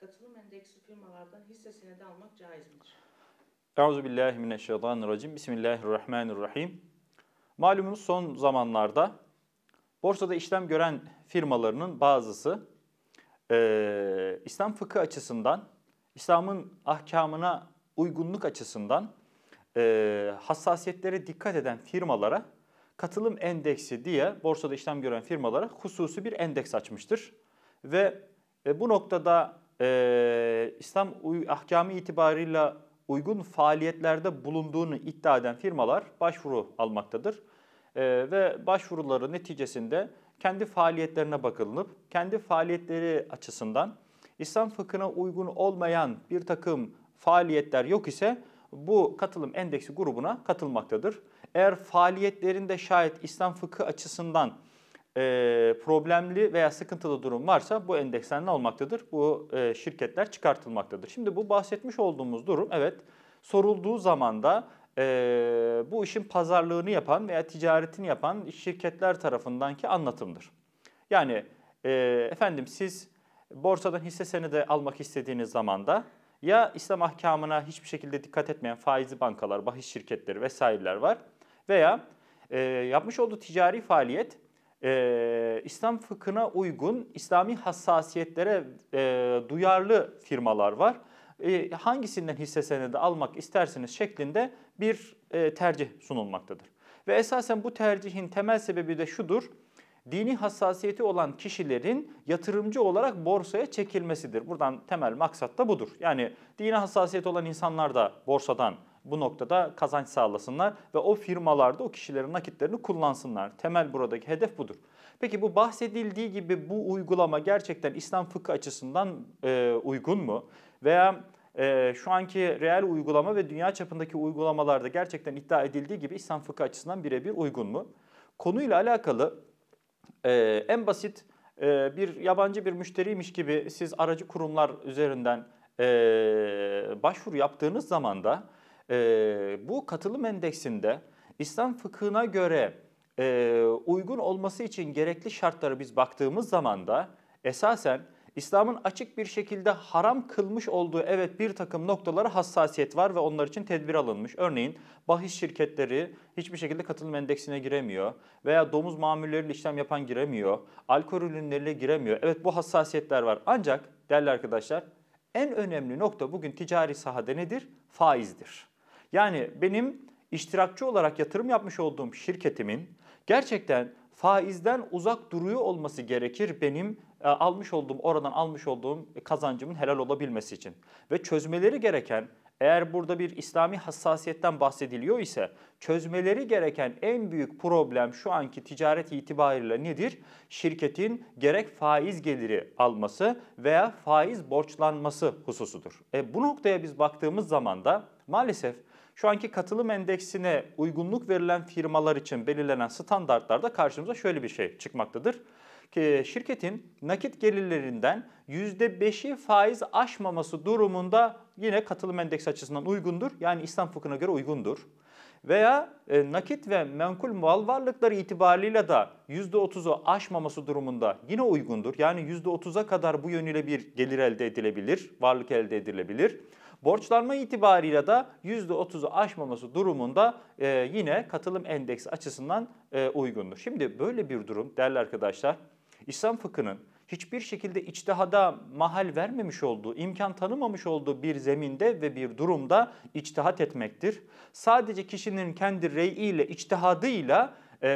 katılım endeksli firmalardan hisse senedi almak caiz midir? Euzu Bismillahirrahmanirrahim. Malumunuz son zamanlarda borsada işlem gören firmalarının bazısı e, İslam fıkı açısından, İslam'ın ahkamına uygunluk açısından e, hassasiyetlere dikkat eden firmalara katılım endeksi diye borsada işlem gören firmalara hususi bir endeks açmıştır. Ve e, bu noktada e, İslam ahkamı itibarıyla uygun faaliyetlerde bulunduğunu iddia eden firmalar başvuru almaktadır. E, ve başvuruları neticesinde kendi faaliyetlerine bakılınıp, kendi faaliyetleri açısından İslam fıkhına uygun olmayan bir takım faaliyetler yok ise bu katılım endeksi grubuna katılmaktadır. Eğer faaliyetlerinde şayet İslam fıkı açısından e, problemli veya sıkıntılı durum varsa bu endeksten ne Bu e, şirketler çıkartılmaktadır. Şimdi bu bahsetmiş olduğumuz durum evet sorulduğu zaman da e, bu işin pazarlığını yapan veya ticaretini yapan şirketler tarafından ki anlatımdır. Yani e, efendim siz borsadan hisse senedi almak istediğiniz zaman da ya İslam ahkamına hiçbir şekilde dikkat etmeyen faizi bankalar, bahis şirketleri vesaireler var veya e, yapmış olduğu ticari faaliyet e, İslam fıkhına uygun, İslami hassasiyetlere e, duyarlı firmalar var. E, hangisinden hisse senedi almak istersiniz şeklinde bir e, tercih sunulmaktadır. Ve esasen bu tercihin temel sebebi de şudur. Dini hassasiyeti olan kişilerin yatırımcı olarak borsaya çekilmesidir. Buradan temel maksat da budur. Yani dini hassasiyet olan insanlar da borsadan bu noktada kazanç sağlasınlar ve o firmalarda o kişilerin nakitlerini kullansınlar. Temel buradaki hedef budur. Peki bu bahsedildiği gibi bu uygulama gerçekten İslam fıkı açısından e, uygun mu? Veya e, şu anki reel uygulama ve dünya çapındaki uygulamalarda gerçekten iddia edildiği gibi İslam fıkı açısından birebir uygun mu? Konuyla alakalı e, en basit e, bir yabancı bir müşteriymiş gibi siz aracı kurumlar üzerinden e, başvuru yaptığınız zaman da e, bu katılım endeksinde İslam fıkhına göre e, uygun olması için gerekli şartlara biz baktığımız zaman da esasen İslam'ın açık bir şekilde haram kılmış olduğu evet bir takım noktalara hassasiyet var ve onlar için tedbir alınmış. Örneğin bahis şirketleri hiçbir şekilde katılım endeksine giremiyor veya domuz mamulleriyle işlem yapan giremiyor, alkol ürünleriyle giremiyor. Evet bu hassasiyetler var ancak değerli arkadaşlar en önemli nokta bugün ticari sahada nedir? Faizdir. Yani benim iştirakçı olarak yatırım yapmış olduğum şirketimin gerçekten faizden uzak duruyor olması gerekir benim e, almış olduğum oradan almış olduğum kazancımın helal olabilmesi için. Ve çözmeleri gereken eğer burada bir İslami hassasiyetten bahsediliyor ise çözmeleri gereken en büyük problem şu anki ticaret itibariyle nedir? Şirketin gerek faiz geliri alması veya faiz borçlanması hususudur. E, bu noktaya biz baktığımız zaman da maalesef şu anki katılım endeksine uygunluk verilen firmalar için belirlenen standartlarda karşımıza şöyle bir şey çıkmaktadır. Ki şirketin nakit gelirlerinden %5'i faiz aşmaması durumunda yine katılım endeksi açısından uygundur. Yani İslam fıkhına göre uygundur veya e, nakit ve menkul mal varlıkları itibariyle de %30'u aşmaması durumunda yine uygundur. Yani %30'a kadar bu yönüyle bir gelir elde edilebilir, varlık elde edilebilir. Borçlanma itibariyle de %30'u aşmaması durumunda e, yine katılım endeksi açısından e, uygundur. Şimdi böyle bir durum değerli arkadaşlar İslam fıkhının hiçbir şekilde içtihada mahal vermemiş olduğu, imkan tanımamış olduğu bir zeminde ve bir durumda içtihat etmektir. Sadece kişinin kendi reyiyle, içtihadıyla e,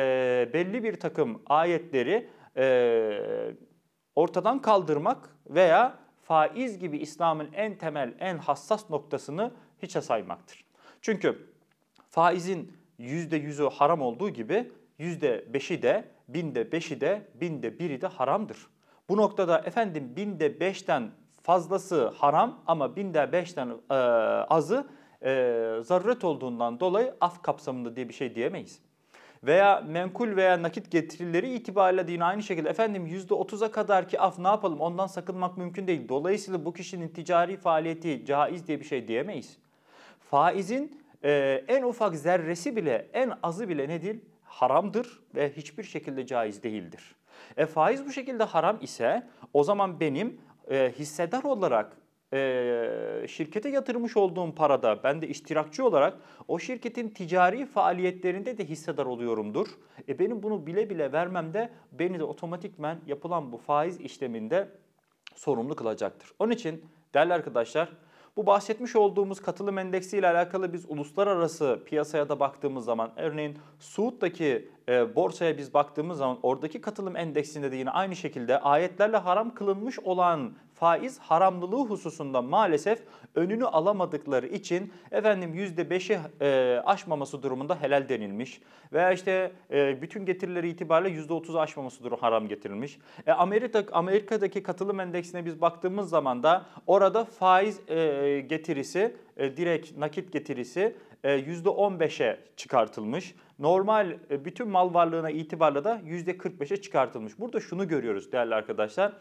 belli bir takım ayetleri e, ortadan kaldırmak veya faiz gibi İslam'ın en temel, en hassas noktasını hiçe saymaktır. Çünkü faizin %100'ü haram olduğu gibi %5'i de, binde 5'i de, binde 1'i de haramdır. Bu noktada efendim binde beşten fazlası haram ama binde beşten e, azı e, zaruret olduğundan dolayı af kapsamında diye bir şey diyemeyiz. Veya menkul veya nakit getirileri itibariyle de yine aynı şekilde efendim %30'a kadar ki af ne yapalım ondan sakınmak mümkün değil. Dolayısıyla bu kişinin ticari faaliyeti caiz diye bir şey diyemeyiz. Faizin e, en ufak zerresi bile en azı bile nedir? haramdır ve hiçbir şekilde caiz değildir. E faiz bu şekilde haram ise o zaman benim e, hissedar olarak e, şirkete yatırmış olduğum parada ben de iştirakçı olarak o şirketin ticari faaliyetlerinde de hissedar oluyorumdur. E, benim bunu bile bile vermem de beni de otomatikmen yapılan bu faiz işleminde sorumlu kılacaktır. Onun için değerli arkadaşlar bu bahsetmiş olduğumuz katılım endeksi ile alakalı biz uluslararası piyasaya da baktığımız zaman örneğin Suud'daki e, borsaya biz baktığımız zaman oradaki katılım endeksinde de yine aynı şekilde ayetlerle haram kılınmış olan faiz haramlılığı hususunda maalesef önünü alamadıkları için efendim %5'i e, aşmaması durumunda helal denilmiş. Veya işte e, bütün getirileri itibariyle %30'u aşmaması durum haram getirilmiş. E, Amerika Amerika'daki katılım endeksine biz baktığımız zaman da orada faiz e, getirisi, e, direkt nakit getirisi e, %15'e çıkartılmış normal e, bütün mal varlığına itibarla da %45'e çıkartılmış. Burada şunu görüyoruz değerli arkadaşlar.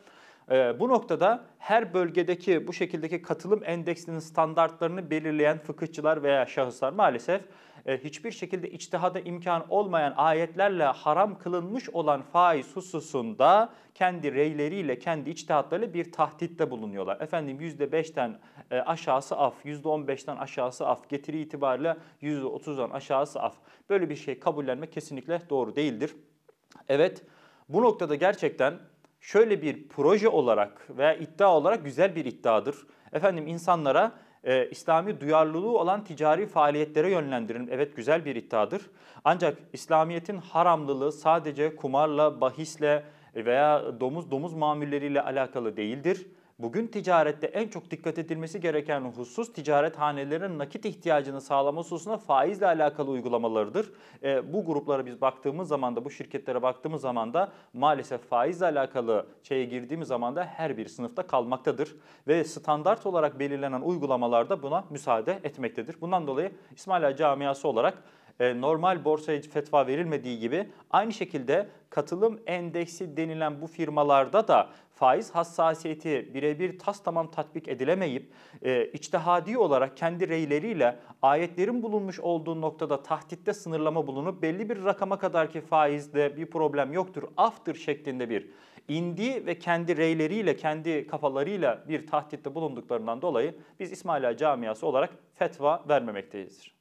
Ee, bu noktada her bölgedeki bu şekildeki katılım endeksinin standartlarını belirleyen fıkıhçılar veya şahıslar maalesef e, hiçbir şekilde içtihada imkan olmayan ayetlerle haram kılınmış olan faiz hususunda kendi reyleriyle, kendi içtihatlarıyla bir tahditte bulunuyorlar. Efendim %5'ten e, aşağısı af, %15'ten aşağısı af, getiri itibariyle %30'dan aşağısı af. Böyle bir şey kabullenme kesinlikle doğru değildir. Evet, bu noktada gerçekten şöyle bir proje olarak veya iddia olarak güzel bir iddiadır. Efendim insanlara e, İslami duyarlılığı olan ticari faaliyetlere yönlendirin. Evet güzel bir iddiadır. Ancak İslamiyet'in haramlılığı sadece kumarla, bahisle veya domuz domuz mamulleriyle alakalı değildir. Bugün ticarette en çok dikkat edilmesi gereken husus ticaret hanelerinin nakit ihtiyacını sağlama hususuna faizle alakalı uygulamalarıdır. E, bu gruplara biz baktığımız zaman da bu şirketlere baktığımız zaman da maalesef faizle alakalı şeye girdiğimiz zaman da her bir sınıfta kalmaktadır. Ve standart olarak belirlenen uygulamalarda buna müsaade etmektedir. Bundan dolayı İsmaila camiası olarak e, normal borsaya fetva verilmediği gibi aynı şekilde katılım endeksi denilen bu firmalarda da faiz hassasiyeti birebir tas tamam tatbik edilemeyip e, içtihadi olarak kendi reyleriyle ayetlerin bulunmuş olduğu noktada tahtitte sınırlama bulunup belli bir rakama kadar ki faizde bir problem yoktur, aftır şeklinde bir indi ve kendi reyleriyle, kendi kafalarıyla bir tahtitte bulunduklarından dolayı biz İsmaila camiası olarak fetva vermemekteyizdir.